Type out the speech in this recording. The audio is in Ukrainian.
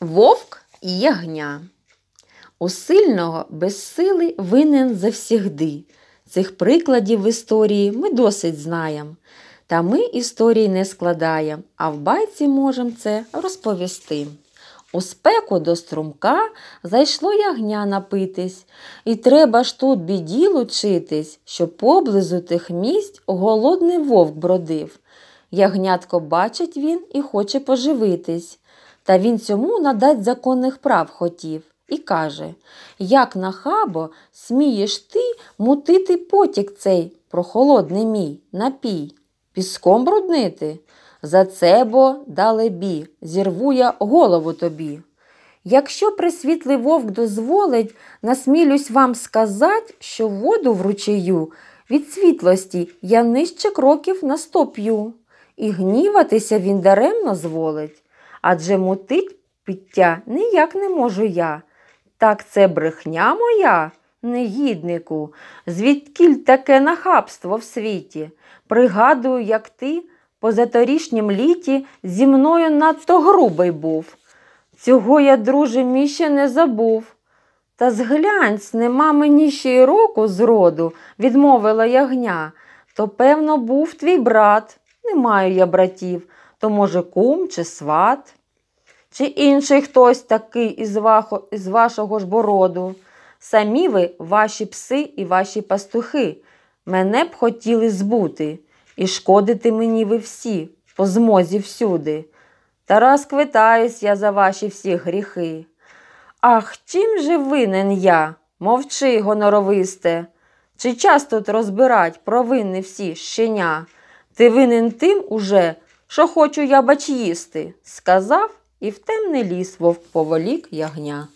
Вовк і ягня. У сильного без сили винен завсігди. Цих прикладів в історії ми досить знаємо. Та ми історії не складаємо, а в байці можемо це розповісти. У спеку до струмка зайшло ягня напитись, і треба ж тут біді лучитись, що поблизу тих місць голодний вовк бродив. Ягнятко бачить він і хоче поживитись. Та він цьому надать законних прав хотів і каже Як нахабо смієш ти мутити потік цей прохолодний мій напій, піском бруднити? За це бо далебі, зірву я голову тобі. Якщо присвітлий вовк дозволить, насмілюсь вам сказать, що воду в ручею від світлості я нижче кроків на сто п'ю, і гніватися він даремно зволить адже мутить пиття ніяк не можу я. Так це брехня моя, негіднику, звідкіль таке нахабство в світі. Пригадую, як ти позаторішнім літі зі мною надто грубий був. Цього я, друже, мій ще не забув. Та зглянь, нема мені ще й року зроду, відмовила ягня. То, певно, був твій брат. Не маю я братів то може кум чи сват, чи інший хтось такий із, вахо, із вашого ж бороду. Самі ви ваші пси і ваші пастухи. Мене б хотіли збути, і шкодити мені ви всі, по змозі всюди. Та розквитаюсь я за ваші всі гріхи. Ах, чим же винен я? Мовчи, гоноровисте, чи час тут розбирать провинні всі щеня? Ти винен тим уже, що хочу я бач їсти, сказав і в темний ліс вовк поволік ягня.